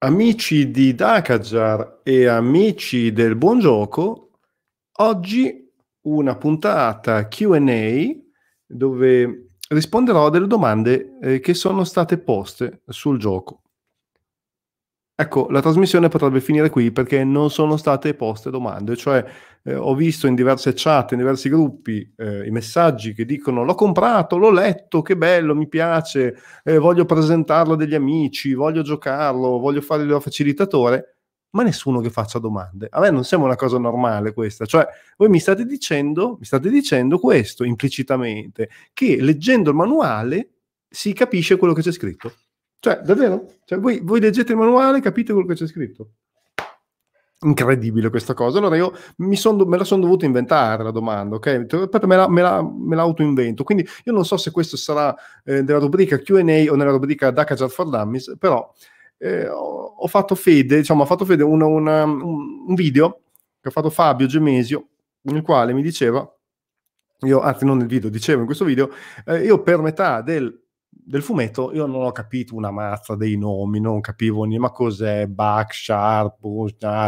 Amici di Dakajar e amici del buon gioco, oggi una puntata QA dove risponderò a delle domande eh, che sono state poste sul gioco. Ecco, la trasmissione potrebbe finire qui perché non sono state poste domande, cioè eh, ho visto in diverse chat, in diversi gruppi, eh, i messaggi che dicono l'ho comprato, l'ho letto, che bello, mi piace, eh, voglio presentarlo a degli amici, voglio giocarlo, voglio fare il facilitatore, ma nessuno che faccia domande. A me non sembra una cosa normale questa, cioè voi mi state dicendo, mi state dicendo questo implicitamente, che leggendo il manuale si capisce quello che c'è scritto. Cioè, davvero? Cioè, voi, voi leggete il manuale, e capite quello che c'è scritto incredibile questa cosa. Allora io son, me la sono dovuta inventare la domanda, ok? Aspetta, me la, me, la, me la Quindi io non so se questo sarà eh, nella rubrica QA o nella rubrica Dakajar for Dummies, però eh, ho, ho, fatto fede, diciamo, ho fatto fede una, una, un video che ha fatto Fabio Gemesio, nel quale mi diceva, io, anzi non nel video, dicevo in questo video, eh, io per metà del del fumetto io non ho capito una mazza dei nomi, non capivo niente, ma cos'è Bach, Sharp,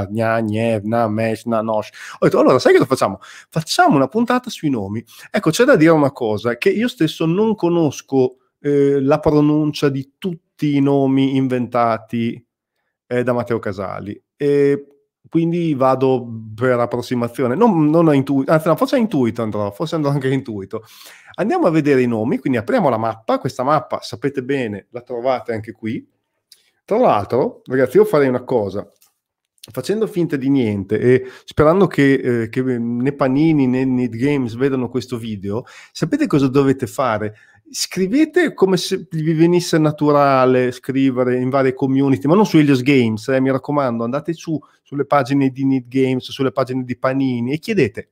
Gnanev, Namesh, Nanosh. Ho detto, allora sai che lo facciamo? Facciamo una puntata sui nomi. Ecco, c'è da dire una cosa, che io stesso non conosco eh, la pronuncia di tutti i nomi inventati eh, da Matteo Casali. E quindi vado per approssimazione, non, non intuito, anzi no, forse a intuito andrò, forse andrò anche a intuito. Andiamo a vedere i nomi, quindi apriamo la mappa, questa mappa sapete bene, la trovate anche qui. Tra l'altro, ragazzi, io farei una cosa, facendo finta di niente e sperando che, eh, che né Panini né Need Games vedano questo video, sapete cosa dovete fare? scrivete come se vi venisse naturale scrivere in varie community, ma non su Helios Games, eh, mi raccomando, andate su sulle pagine di Need Games, sulle pagine di Panini e chiedete,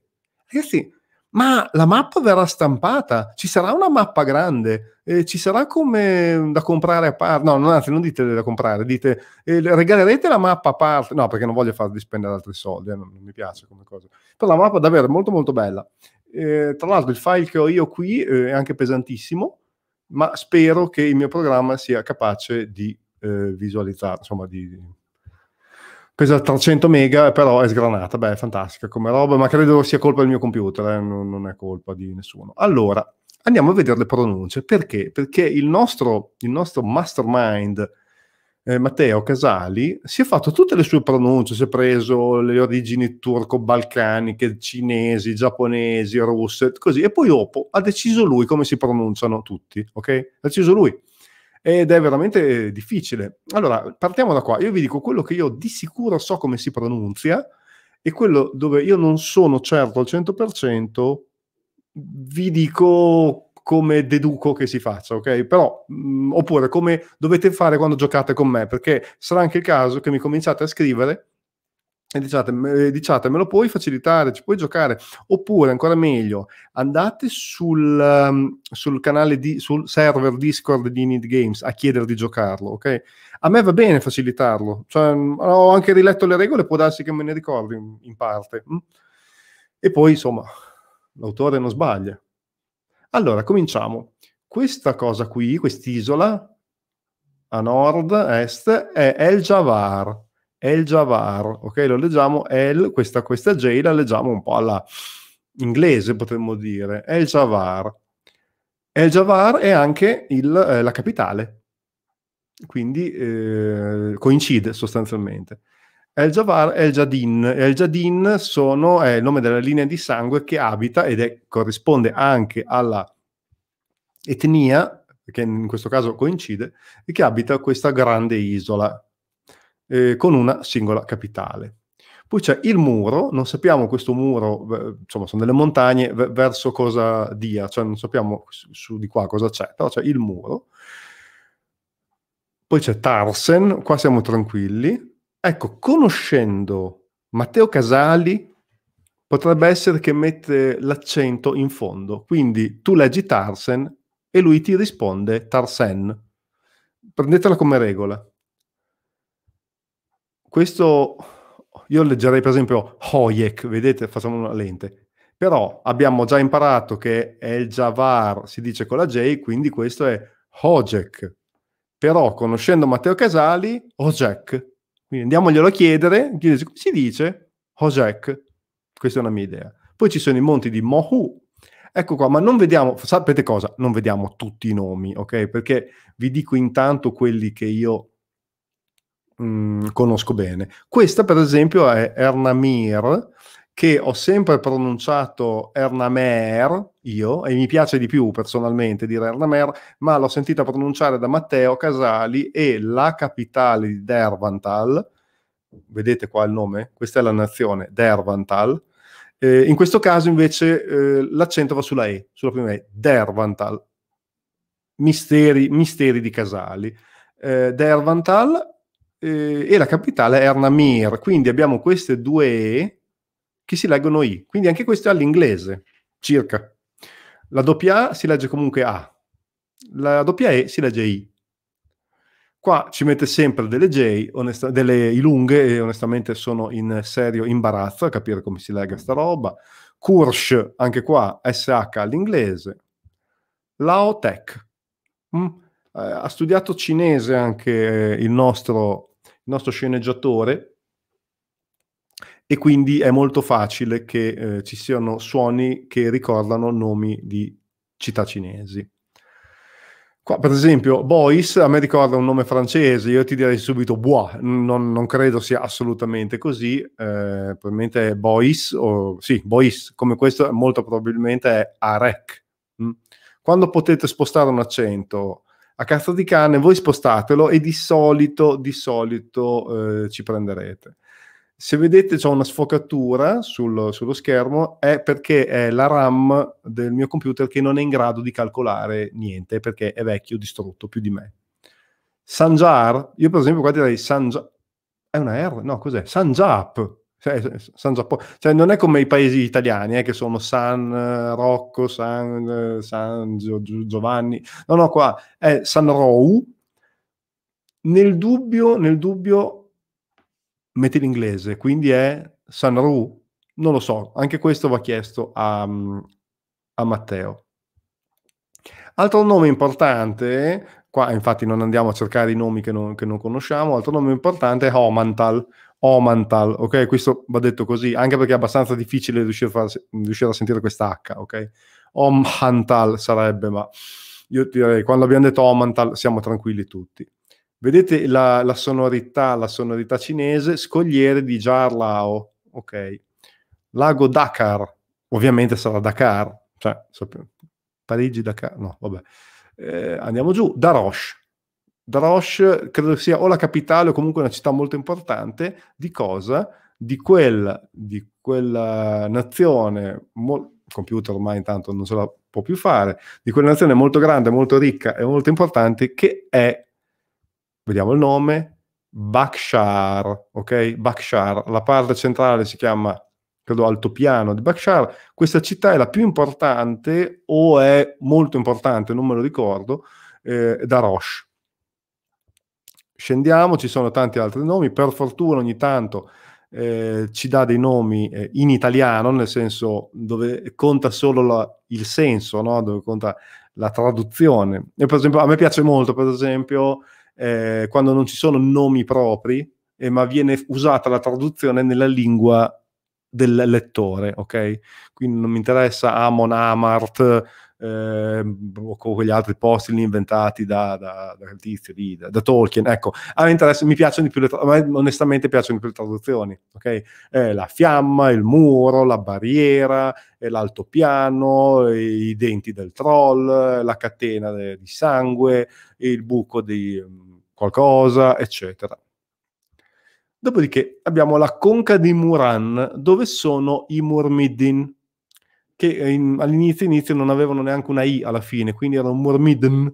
ragazzi, ma la mappa verrà stampata, ci sarà una mappa grande, eh, ci sarà come da comprare a parte, no, non, anzi, non dite da comprare, dite eh, regalerete la mappa a parte, no, perché non voglio farvi spendere altri soldi, eh, non, non, mi piace come cosa, però la mappa è davvero molto molto bella. tra l'altro il file che ho io qui eh, è anche pesantissimo, ma spero che il mio programma sia capace di eh, visualizzare, insomma di pesa 300 mega, però è sgranata. Beh, è fantastica come roba, ma credo sia colpa del mio computer, eh? non, non, è colpa di nessuno. Allora, andiamo a vedere le pronunce. Perché? Perché il nostro, il nostro mastermind eh, Matteo Casali si è fatto tutte le sue pronunce, si è preso le origini turco-balcaniche, cinesi, giapponesi, russe, così, e poi dopo ha deciso lui come si pronunciano tutti, ok? Ha deciso lui ed è veramente difficile. Allora, partiamo da qua. Io vi dico quello che io di sicuro so come si pronuncia e quello dove io non sono certo al 100%, vi dico come deduco che si faccia, ok? Però, mh, mm, oppure come dovete fare quando giocate con me, perché sarà anche il caso che mi cominciate a scrivere e diciate, diciatemelo poi, facilitare, ci puoi giocare. Oppure, ancora meglio, andate sul, ehm, sul canale, di, sul server Discord di Need Games a chiedere di giocarlo, ok? A me va bene facilitarlo, cioè, mm, ho anche riletto le regole, può darsi che me ne ricordi in parte. Mm? E poi, insomma, l'autore non sbaglia. Allora, cominciamo. Questa cosa qui, quest'isola, a nord-est, è El Javar El Javar, ok? Lo leggiamo El, questa, questa J la leggiamo un po' alla inglese, potremmo dire, El Javar. El Javar è anche il, eh, la capitale, quindi eh, coincide sostanzialmente. El Javar e El Jadin. El Jadin sono, è il nome della linea di sangue che abita ed è, corrisponde anche alla etnia, che in questo caso coincide, e che abita questa grande isola eh, con una singola capitale. Poi c'è il muro, non sappiamo questo muro, insomma sono delle montagne, verso cosa dia, cioè non sappiamo su, su di qua cosa c'è, però c'è il muro. Poi c'è Tarsen, qua siamo tranquilli. Ecco, conoscendo Matteo Casali, potrebbe essere che mette l'accento in fondo, quindi tu leggi Tarsen e lui ti risponde Tarsen. Prendetela come regola questo io leggerei per esempio Hoyek, vedete, facciamo una lente. Però abbiamo già imparato che è il Javar, si dice con la J, quindi questo è Hojek. Però conoscendo Matteo Casali, Hojek. Quindi andiamoglielo a chiedere, come si dice? Hojek. Questa è una mia idea. Poi ci sono i monti di Mohu. Ecco qua, ma non vediamo, sapete cosa? Non vediamo tutti i nomi, ok? Perché vi dico intanto quelli che io Mhmm, conosco bene. Questa, per esempio, è Ernamir, che ho sempre pronunciato Ernamer, io, e mi piace di più personalmente dire Ernamer, ma l'ho sentita pronunciare da Matteo Casali e la capitale di Dervantal, vedete qua il nome? Questa è la nazione, Dervantal. Eh, in questo caso invece eh, l'accento va sulla E, sulla prima E, Dervantal. Misteri, misteri di Casali. Eh, Dervantal eh, e la capitale è Arnamir, quindi abbiamo queste due E che si leggono I, quindi anche questo è all'inglese, circa. La doppia A si legge comunque A, la doppia E si legge I. Qua ci mette sempre delle J, onesta- delle I lunghe, e onestamente sono in serio imbarazzo a capire come si legga sta roba. Kursh, anche qua, SH all'inglese. Laotech. Mm. Eh, ha studiato cinese anche eh, il nostro, il nostro sceneggiatore e quindi è molto facile che eh, ci siano suoni che ricordano nomi di città cinesi. Qua, per esempio, Bois a me ricorda un nome francese, io ti direi subito Bois, non, non credo sia assolutamente così, eh, probabilmente è Bois, o, sì, Bois, come questo molto probabilmente è Arec. Mm. Quando potete spostare un accento a cazzo di cane, voi spostatelo e di solito, di solito eh, ci prenderete. Se vedete c'è una sfocatura sul, sullo schermo è perché è la RAM del mio computer che non è in grado di calcolare niente perché è vecchio, distrutto, più di me. Sanjar, io per esempio qua direi Sanjar, è una R? No, cos'è? Sanjap, cioè, San Giappone. Cioè, non è come i paesi italiani, eh, che sono San eh, Rocco, San, eh, San Gio, Giovanni. No, no, qua è San Rou. Nel dubbio, nel dubbio, metti l'inglese, quindi è San Rou. Non lo so, anche questo va chiesto a, a Matteo. Altro nome importante, qua infatti non andiamo a cercare i nomi che non, che non conosciamo, altro nome importante è Homantal. Omantal, ok? Questo va detto così, anche perché è abbastanza difficile riuscire a, far, riuscire a sentire questa H, ok? Omantal sarebbe, ma io direi, quando abbiamo detto Omantal siamo tranquilli tutti. Vedete la, la sonorità, la sonorità cinese, scogliere di Jarlao, ok? Lago Dakar, ovviamente sarà Dakar, cioè, Parigi, Dakar, no, vabbè. Eh, andiamo giù, Da Roche, Drosh credo sia o la capitale o comunque una città molto importante di cosa? Di, quel, di quella nazione, mo- computer ormai intanto non se la può più fare, di quella nazione molto grande, molto ricca e molto importante che è, vediamo il nome, Bakshar, ok? Bakshar, la parte centrale si chiama, credo, altopiano di Bakshar. Questa città è la più importante o è molto importante, non me lo ricordo, eh, da Roche Scendiamo, ci sono tanti altri nomi, per fortuna ogni tanto eh, ci dà dei nomi eh, in italiano, nel senso dove conta solo la, il senso, no? dove conta la traduzione. E per esempio, a me piace molto, per esempio, eh, quando non ci sono nomi propri, eh, ma viene usata la traduzione nella lingua del lettore, ok? Quindi non mi interessa Amon Amart, ehm, o con quegli altri posti inventati da, da, da, tizio, lì, da, da Tolkien. Ecco, a me interessa, mi piacciono di più le traduzioni, onestamente piacciono di più le traduzioni, ok? Eh, la fiamma, il muro, la barriera, eh, l'altopiano, eh, i denti del troll, eh, la catena de, di sangue, il buco di mh, mm, qualcosa, eccetera. Dopodiché abbiamo la conca di Muran, dove sono i Murmidin, che eh, in, all'inizio inizio non avevano neanche una I alla fine, quindi era un Murmidn,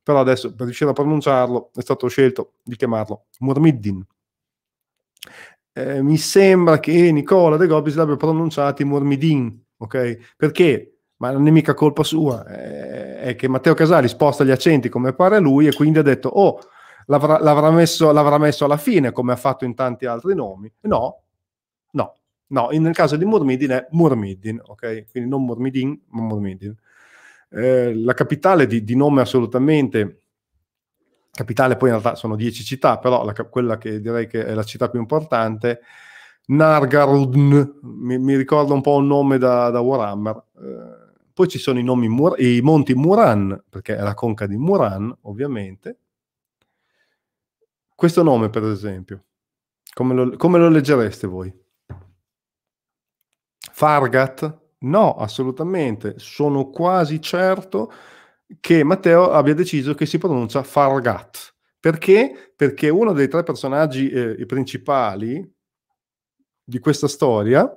però adesso per riuscire a pronunciarlo è stato scelto di chiamarlo Murmiddin. Eh, mi sembra che Nicola De Gobis l'abbia pronunciato Mormidin, ok? Perché? Ma non è mica colpa sua, eh, è che Matteo Casali sposta gli accenti come pare a lui e quindi ha detto, oh, l'avrà, l'avrà, messo, l'avrà messo alla fine come ha fatto in tanti altri nomi. No, no, No, nel caso di Murmidin è Murmidin, ok? Quindi non Murmidin, ma Murmidin. Eh, la capitale di, di, nome assolutamente capitale poi in realtà sono 10 città però la, quella che direi che è la città più importante Nargarudn mi, mi ricorda un po' un nome da, da Warhammer eh, poi ci sono i, nomi Mur- i monti Muran perché è la conca di Muran ovviamente questo nome per esempio come lo, come lo leggereste voi? Fargat? No, assolutamente. Sono quasi certo che Matteo abbia deciso che si pronuncia Fargat. Perché? Perché uno dei tre personaggi eh, principali di questa storia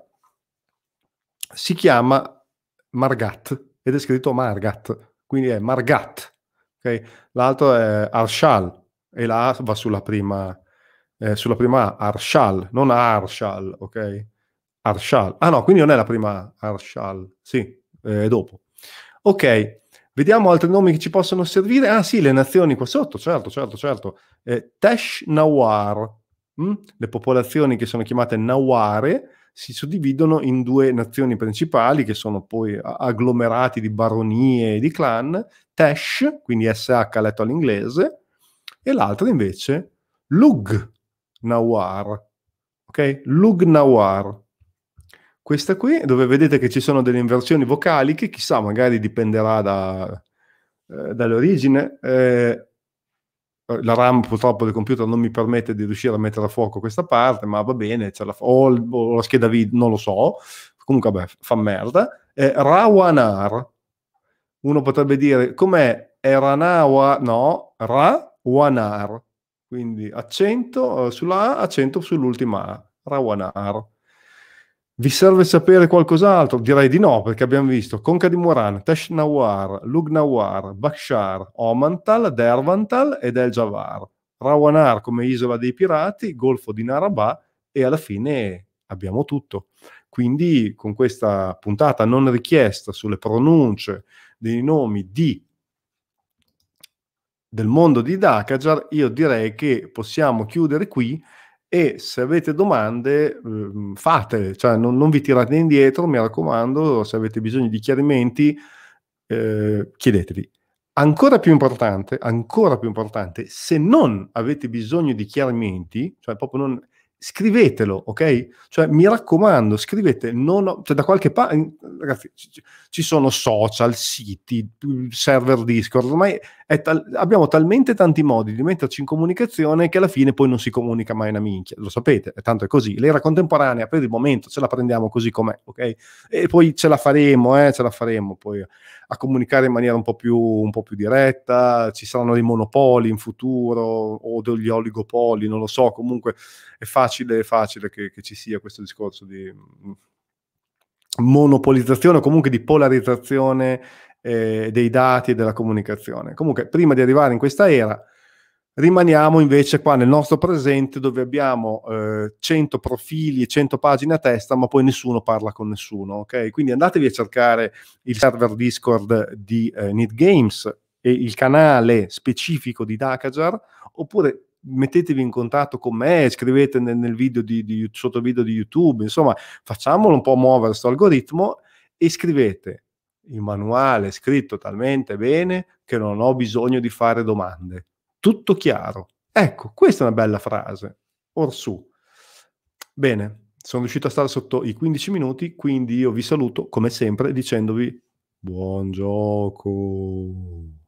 si chiama Margat ed è scritto Margat, quindi è Margat. Okay? L'altro è Arshal e la A va sulla prima, eh, sulla prima A, Arshal, non Arshal, ok? Arshal. Ah no, quindi non è la prima Arshal, sì, eh, è eh, dopo. Ok, vediamo altri nomi che ci possono servire. Ah sì, le nazioni qua sotto, certo, certo, certo. Eh, Tesh Nawar, mm? le popolazioni che sono chiamate Naware si suddividono in due nazioni principali che sono poi agglomerati di baronie e di clan, Tesh, quindi SH letto all'inglese, e l'altra invece Lug Nawar, ok? Lug Nawar. Questa qui, dove vedete che ci sono delle inversioni vocali, che chissà, magari dipenderà da, eh, dall'origine. Eh, la RAM purtroppo del computer non mi permette di riuscire a mettere a fuoco questa parte, ma va bene, ce la fa. o, o la scheda video, non lo so, comunque vabbè, fa merda. Eh, Rawanar, uno potrebbe dire com'è Eranawa, no, Rawanar, quindi accento eh, sulla A, accento sull'ultima A, Rawanar. Vi serve sapere qualcos'altro? Direi di no, perché abbiamo visto Conca di Moran, Teshnawar, Lugnawar, Lug Nawar, Bakshar, Omantal, Dervantal ed El Javar. Rawanar come isola dei pirati, Golfo di Narabà e alla fine abbiamo tutto. Quindi con questa puntata non richiesta sulle pronunce dei nomi di, del mondo di Dakajar, io direi che possiamo chiudere qui e se avete domande ehm, fate, cioè non, non, vi tirate indietro, mi raccomando, se avete bisogno di chiarimenti eh, chiedeteli. Ancora più importante, ancora più importante, se non avete bisogno di chiarimenti, cioè proprio non scrivetelo, ok? Cioè, mi raccomando, scrivete, non ho, cioè, da qualche parte, ragazzi, ci sono social, siti, server Discord, ormai tal- abbiamo talmente tanti modi di metterci in comunicazione che alla fine poi non si comunica mai una minchia, lo sapete, è tanto è così. L'era contemporanea, per il momento, ce la prendiamo così com'è, ok? E poi ce la faremo, eh, ce la faremo poi a comunicare in maniera un po' più, un po più diretta, ci saranno dei monopoli in futuro o degli oligopoli, non lo so, comunque è facile facile, facile che, che ci sia questo discorso di mm, monopolizzazione o comunque di polarizzazione eh, dei dati e della comunicazione. Comunque, prima di arrivare in questa era, rimaniamo invece qua nel nostro presente dove abbiamo eh, 100 profili e 100 pagine a testa, ma poi nessuno parla con nessuno. Okay? Quindi andatevi a cercare il server Discord di eh, Need Games e il canale specifico di Dakajar, oppure mettetevi in contatto con me, scrivete nel, nel video di, di, sotto video di YouTube, insomma, facciamolo un po' muovere questo algoritmo e scrivete il manuale scritto talmente bene che non ho bisogno di fare domande. Tutto chiaro. Ecco, questa è una bella frase. Orsù. Bene, sono riuscito a stare sotto i 15 minuti, quindi io vi saluto come sempre dicendovi buon gioco.